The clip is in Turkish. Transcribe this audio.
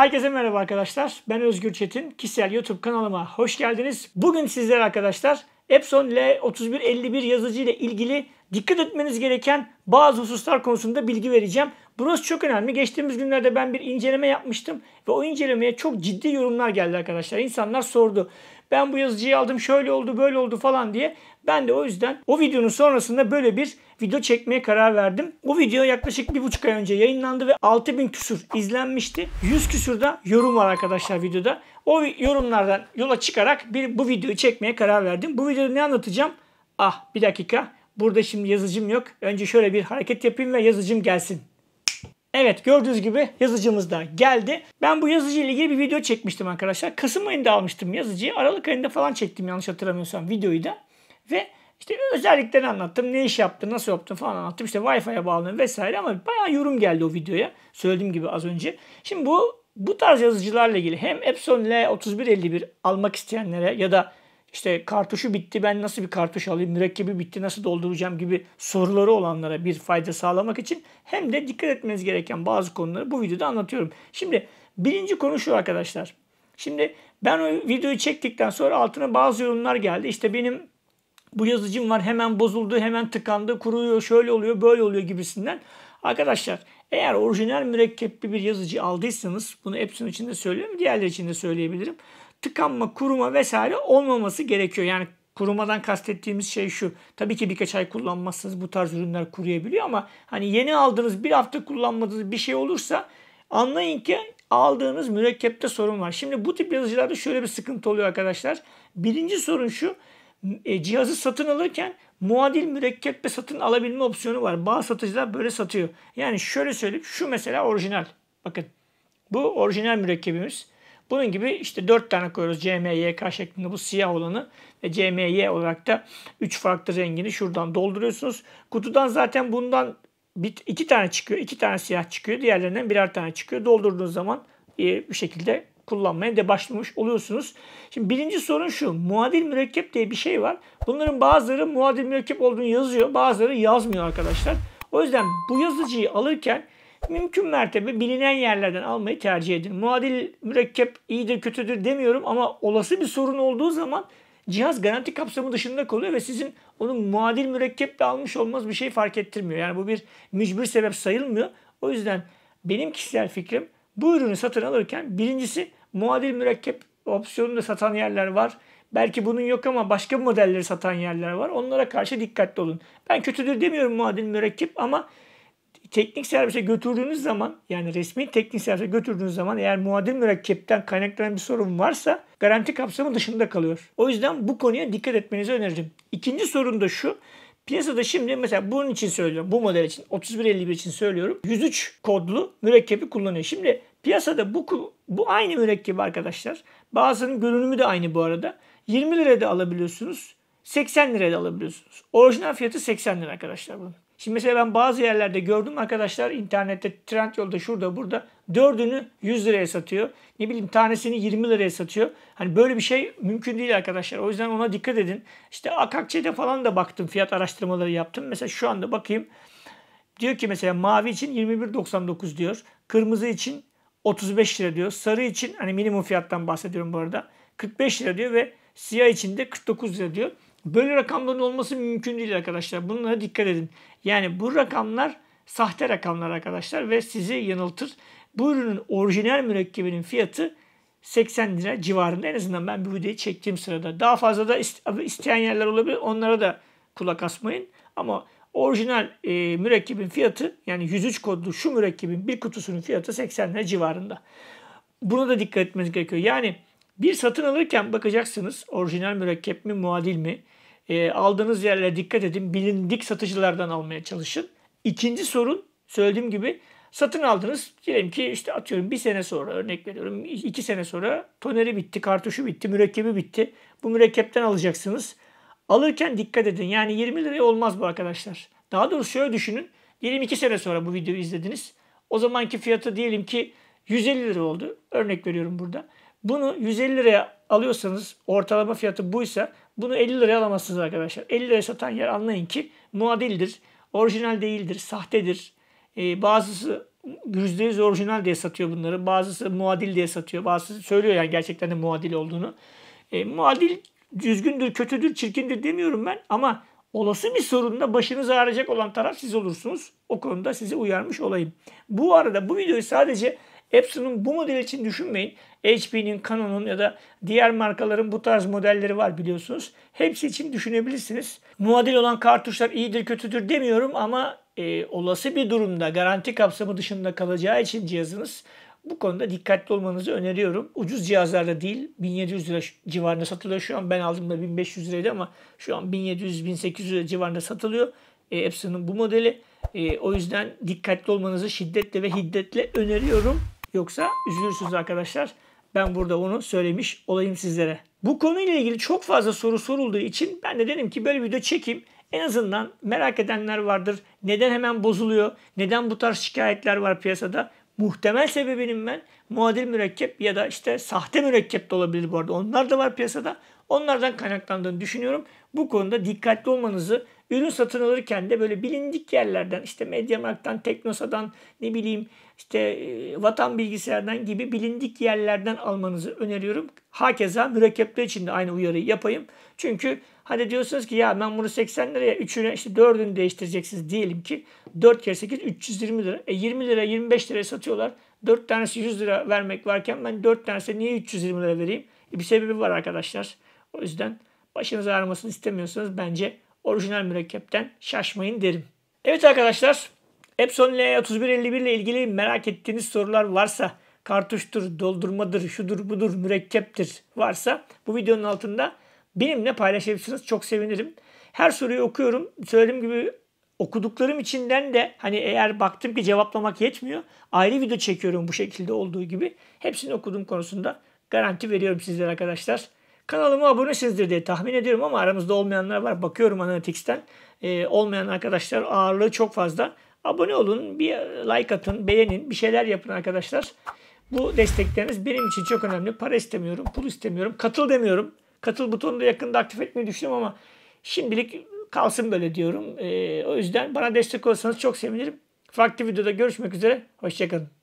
Herkese merhaba arkadaşlar. Ben Özgür Çetin. Kişisel YouTube kanalıma hoş geldiniz. Bugün sizlere arkadaşlar Epson L3151 yazıcı ile ilgili dikkat etmeniz gereken bazı hususlar konusunda bilgi vereceğim. Burası çok önemli. Geçtiğimiz günlerde ben bir inceleme yapmıştım ve o incelemeye çok ciddi yorumlar geldi arkadaşlar. İnsanlar sordu. Ben bu yazıcıyı aldım şöyle oldu böyle oldu falan diye. Ben de o yüzden o videonun sonrasında böyle bir video çekmeye karar verdim. O video yaklaşık bir buçuk ay önce yayınlandı ve 6000 küsür izlenmişti. 100 küsür de yorum var arkadaşlar videoda. O yorumlardan yola çıkarak bir bu videoyu çekmeye karar verdim. Bu videoda ne anlatacağım? Ah bir dakika. Burada şimdi yazıcım yok. Önce şöyle bir hareket yapayım ve yazıcım gelsin. Evet gördüğünüz gibi yazıcımız da geldi. Ben bu yazıcı ile ilgili bir video çekmiştim arkadaşlar. Kasım ayında almıştım yazıcıyı. Aralık ayında falan çektim yanlış hatırlamıyorsam videoyu da. Ve işte özelliklerini anlattım. Ne iş yaptım, nasıl yaptım falan anlattım. İşte Wi-Fi'ye bağlandım vesaire ama bayağı yorum geldi o videoya. Söylediğim gibi az önce. Şimdi bu bu tarz yazıcılarla ilgili hem Epson L3151 almak isteyenlere ya da işte kartuşu bitti ben nasıl bir kartuş alayım, mürekkebi bitti nasıl dolduracağım gibi soruları olanlara bir fayda sağlamak için hem de dikkat etmeniz gereken bazı konuları bu videoda anlatıyorum. Şimdi birinci konu şu arkadaşlar. Şimdi ben o videoyu çektikten sonra altına bazı yorumlar geldi. İşte benim bu yazıcım var hemen bozuldu, hemen tıkandı, kuruyor, şöyle oluyor, böyle oluyor gibisinden. Arkadaşlar eğer orijinal mürekkepli bir yazıcı aldıysanız bunu Epson için de söylüyorum, diğerleri için de söyleyebilirim. Tıkanma, kuruma vesaire olmaması gerekiyor. Yani kurumadan kastettiğimiz şey şu. Tabii ki birkaç ay kullanmazsanız bu tarz ürünler kuruyabiliyor ama hani yeni aldığınız bir hafta kullanmadığınız bir şey olursa anlayın ki aldığınız mürekkepte sorun var. Şimdi bu tip yazıcılarda şöyle bir sıkıntı oluyor arkadaşlar. Birinci sorun şu. E, cihazı satın alırken muadil mürekkep ve satın alabilme opsiyonu var. Bazı satıcılar böyle satıyor. Yani şöyle söyleyeyim şu mesela orijinal. Bakın bu orijinal mürekkebimiz. Bunun gibi işte 4 tane koyuyoruz CMYK şeklinde bu siyah olanı ve CMY olarak da 3 farklı rengini şuradan dolduruyorsunuz. Kutudan zaten bundan bir, iki tane çıkıyor. iki tane siyah çıkıyor. Diğerlerinden birer tane çıkıyor. Doldurduğunuz zaman e, bu şekilde kullanmaya da başlamış oluyorsunuz. Şimdi birinci sorun şu. Muadil mürekkep diye bir şey var. Bunların bazıları muadil mürekkep olduğunu yazıyor. Bazıları yazmıyor arkadaşlar. O yüzden bu yazıcıyı alırken mümkün mertebe bilinen yerlerden almayı tercih edin. Muadil mürekkep iyidir kötüdür demiyorum ama olası bir sorun olduğu zaman cihaz garanti kapsamı dışında kalıyor ve sizin onun muadil mürekkeple almış olmanız bir şey fark ettirmiyor. Yani bu bir mücbir sebep sayılmıyor. O yüzden benim kişisel fikrim bu ürünü satın alırken birincisi Muadil mürekkep opsiyonunu da satan yerler var. Belki bunun yok ama başka modelleri satan yerler var. Onlara karşı dikkatli olun. Ben kötüdür demiyorum muadil mürekkep ama teknik servise götürdüğünüz zaman yani resmi teknik servise götürdüğünüz zaman eğer muadil mürekkepten kaynaklanan bir sorun varsa garanti kapsamı dışında kalıyor. O yüzden bu konuya dikkat etmenizi öneririm. İkinci sorun da şu. Piyasada şimdi mesela bunun için söylüyorum. Bu model için 3151 için söylüyorum. 103 kodlu mürekkebi kullanıyor. Şimdi Piyasada bu, bu aynı mürekkep arkadaşlar. Bazının görünümü de aynı bu arada. 20 liraya da alabiliyorsunuz. 80 liraya da alabiliyorsunuz. Orijinal fiyatı 80 lira arkadaşlar bunun. Şimdi mesela ben bazı yerlerde gördüm arkadaşlar internette trend yolda şurada burada dördünü 100 liraya satıyor. Ne bileyim tanesini 20 liraya satıyor. Hani böyle bir şey mümkün değil arkadaşlar. O yüzden ona dikkat edin. İşte Akakçe'de falan da baktım fiyat araştırmaları yaptım. Mesela şu anda bakayım. Diyor ki mesela mavi için 21.99 diyor. Kırmızı için 35 lira diyor. Sarı için hani minimum fiyattan bahsediyorum bu arada. 45 lira diyor ve siyah için de 49 lira diyor. Böyle rakamların olması mümkün değil arkadaşlar. Bunlara dikkat edin. Yani bu rakamlar sahte rakamlar arkadaşlar ve sizi yanıltır. Bu ürünün orijinal mürekkebinin fiyatı 80 lira civarında. En azından ben bu videoyu çektiğim sırada. Daha fazla da isteyen yerler olabilir. Onlara da kulak asmayın. Ama Orijinal e, mürekkebin fiyatı yani 103 kodlu şu mürekkebin bir kutusunun fiyatı 80 lira civarında. Buna da dikkat etmeniz gerekiyor. Yani bir satın alırken bakacaksınız orijinal mürekkep mi muadil mi? E, aldığınız yerlere dikkat edin. Bilindik satıcılardan almaya çalışın. İkinci sorun söylediğim gibi satın aldınız. Diyelim ki işte atıyorum bir sene sonra örnek veriyorum. iki sene sonra toneri bitti, kartuşu bitti, mürekkebi bitti. Bu mürekkepten alacaksınız. Alırken dikkat edin. Yani 20 liraya olmaz bu arkadaşlar. Daha doğrusu şöyle düşünün. Diyelim 2 sene sonra bu videoyu izlediniz. O zamanki fiyatı diyelim ki 150 lira oldu. Örnek veriyorum burada. Bunu 150 liraya alıyorsanız ortalama fiyatı buysa bunu 50 liraya alamazsınız arkadaşlar. 50 liraya satan yer anlayın ki muadildir, orijinal değildir, sahtedir. Ee, bazısı %100 orijinal diye satıyor bunları. Bazısı muadil diye satıyor. Bazısı söylüyor yani gerçekten de muadil olduğunu. E, ee, muadil düzgündür, kötüdür, çirkindir demiyorum ben ama olası bir sorunda başınız ağrıyacak olan taraf siz olursunuz. O konuda sizi uyarmış olayım. Bu arada bu videoyu sadece Epson'un bu model için düşünmeyin. HP'nin, Canon'un ya da diğer markaların bu tarz modelleri var biliyorsunuz. Hepsi için düşünebilirsiniz. Muadil olan kartuşlar iyidir kötüdür demiyorum ama e, olası bir durumda garanti kapsamı dışında kalacağı için cihazınız bu konuda dikkatli olmanızı öneriyorum. Ucuz cihazlarda değil 1700 lira civarında satılıyor. Şu an ben aldım da 1500 liraydı ama şu an 1700-1800 lira civarında satılıyor. E, Epson'un bu modeli. E, o yüzden dikkatli olmanızı şiddetle ve hiddetle öneriyorum. Yoksa üzülürsünüz arkadaşlar. Ben burada onu söylemiş olayım sizlere. Bu konuyla ilgili çok fazla soru sorulduğu için ben de dedim ki böyle bir video çekeyim. En azından merak edenler vardır. Neden hemen bozuluyor? Neden bu tarz şikayetler var piyasada? Muhtemel sebebinin ben muadil mürekkep ya da işte sahte mürekkep de olabilir bu arada. Onlar da var piyasada. Onlardan kaynaklandığını düşünüyorum. Bu konuda dikkatli olmanızı ürün satın alırken de böyle bilindik yerlerden işte Mediamarkt'tan, Teknosa'dan ne bileyim işte Vatan Bilgisayar'dan gibi bilindik yerlerden almanızı öneriyorum. Hakeza mürekkepler için de aynı uyarıyı yapayım. Çünkü hadi diyorsunuz ki ya ben bunu 80 liraya 3'üne işte 4'ünü değiştireceksiniz diyelim ki 4 kere 8 320 lira. E 20 lira 25 liraya satıyorlar. 4 tanesi 100 lira vermek varken ben 4 tanesi niye 320 lira vereyim? E bir sebebi var arkadaşlar. O yüzden başınız ağrımasını istemiyorsanız bence orijinal mürekkepten şaşmayın derim. Evet arkadaşlar Epson L3151 ile ilgili merak ettiğiniz sorular varsa kartuştur, doldurmadır, şudur budur, mürekkeptir varsa bu videonun altında benimle paylaşabilirsiniz. Çok sevinirim. Her soruyu okuyorum. Söylediğim gibi okuduklarım içinden de hani eğer baktım ki cevaplamak yetmiyor ayrı video çekiyorum bu şekilde olduğu gibi. Hepsini okuduğum konusunda garanti veriyorum sizlere arkadaşlar. Kanalıma abonesinizdir diye tahmin ediyorum ama aramızda olmayanlar var. Bakıyorum Analytics'ten. Ee, olmayan arkadaşlar ağırlığı çok fazla. Abone olun, bir like atın, beğenin, bir şeyler yapın arkadaşlar. Bu destekleriniz benim için çok önemli. Para istemiyorum, pul istemiyorum, katıl demiyorum. Katıl butonunu da yakında aktif etmeyi düşünüyorum ama şimdilik kalsın böyle diyorum. Ee, o yüzden bana destek olursanız çok sevinirim. Farklı videoda görüşmek üzere. Hoşçakalın.